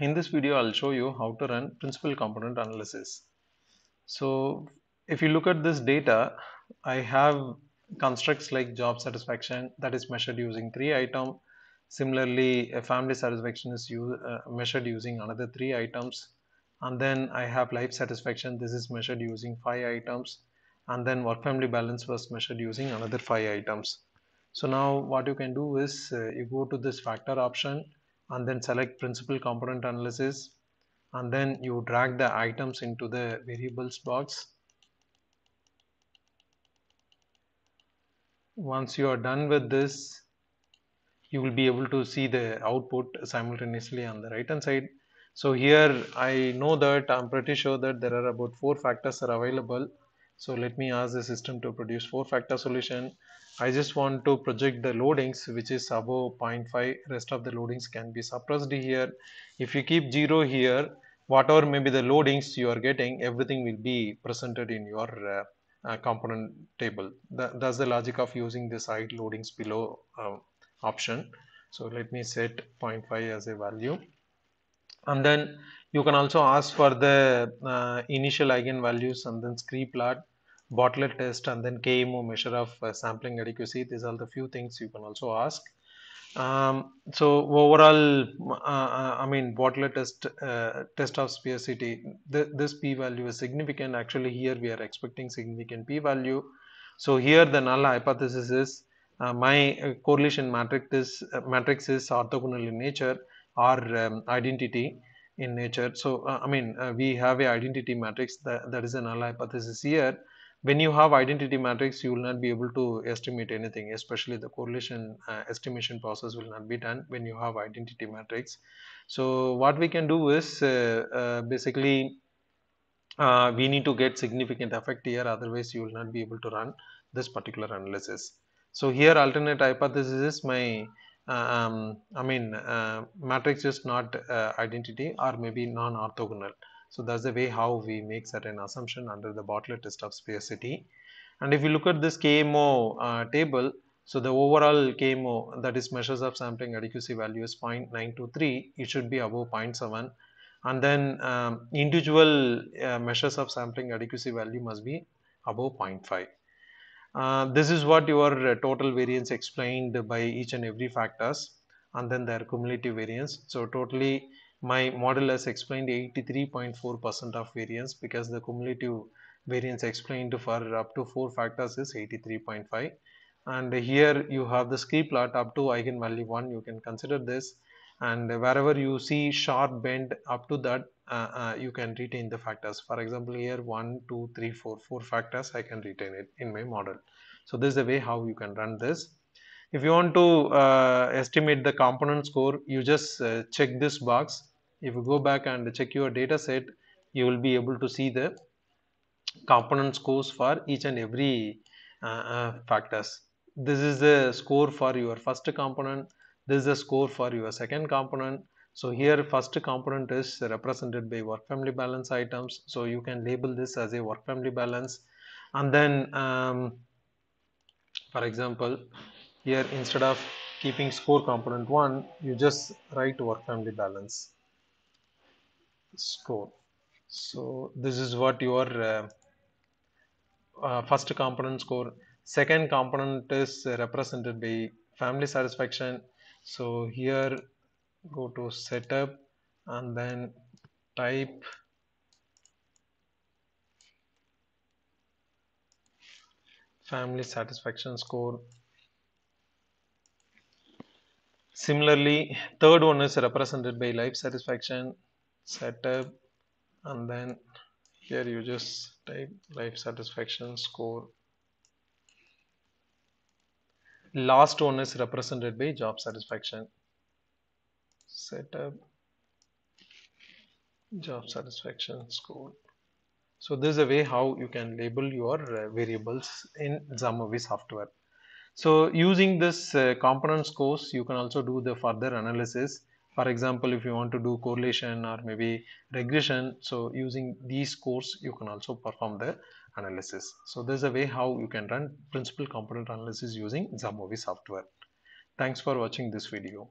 in this video I'll show you how to run principal component analysis so if you look at this data I have constructs like job satisfaction that is measured using three item similarly family satisfaction is uh, measured using another three items and then I have life satisfaction this is measured using five items and then work family balance was measured using another five items so now what you can do is uh, you go to this factor option and then select principal component analysis and then you drag the items into the variables box. Once you are done with this, you will be able to see the output simultaneously on the right hand side. So here I know that I'm pretty sure that there are about four factors are available. So let me ask the system to produce four factor solution I just want to project the loadings which is above 0.5 rest of the loadings can be suppressed here if you keep 0 here whatever may be the loadings you are getting everything will be presented in your uh, uh, component table that, that's the logic of using the side loadings below uh, option so let me set 0.5 as a value and then you can also ask for the uh, initial eigenvalues and then scree plot Bottle test and then KMO measure of uh, sampling adequacy. These are the few things you can also ask. Um, so overall, uh, uh, I mean, bottle test uh, test of sphericity. Th this p-value is significant. Actually, here we are expecting significant p-value. So here the null hypothesis is uh, my uh, correlation matrix is matrix is orthogonal in nature or um, identity in nature. So I mean, we have a identity matrix that, that is a null hypothesis here when you have identity matrix you will not be able to estimate anything especially the correlation uh, estimation process will not be done when you have identity matrix so what we can do is uh, uh, basically uh, we need to get significant effect here otherwise you will not be able to run this particular analysis so here alternate hypothesis is my um, I mean uh, matrix is not uh, identity or maybe non-orthogonal so that's the way how we make certain assumption under the Bartlett test of sphericity. And if you look at this KMO uh, table, so the overall KMO that is measures of sampling adequacy value is 0.923, it should be above 0.7 and then um, individual uh, measures of sampling adequacy value must be above 0.5. Uh, this is what your uh, total variance explained by each and every factors and then their cumulative variance. So totally my model has explained 83.4% of variance because the cumulative variance explained for up to 4 factors is 83.5 and here you have the ski plot up to eigenvalue 1 you can consider this and wherever you see sharp bend up to that uh, uh, you can retain the factors for example here 1 2 3 4 4 factors i can retain it in my model so this is the way how you can run this if you want to uh, estimate the component score you just uh, check this box if you go back and check your data set you will be able to see the component scores for each and every uh, uh factors this is the score for your first component this is the score for your second component so here first component is represented by work family balance items so you can label this as a work family balance and then um, for example here instead of keeping score component 1 you just write work family balance score so this is what your uh, uh, first component score second component is represented by family satisfaction so here go to setup and then type family satisfaction score Similarly, third one is represented by life satisfaction, setup, and then here you just type life satisfaction score. Last one is represented by job satisfaction, setup, job satisfaction score. So this is a way how you can label your variables in Xamarin software. So using this uh, components course, you can also do the further analysis. For example, if you want to do correlation or maybe regression, so using these course, you can also perform the analysis. So there's a way how you can run principal component analysis using Zamovi software. Thanks for watching this video.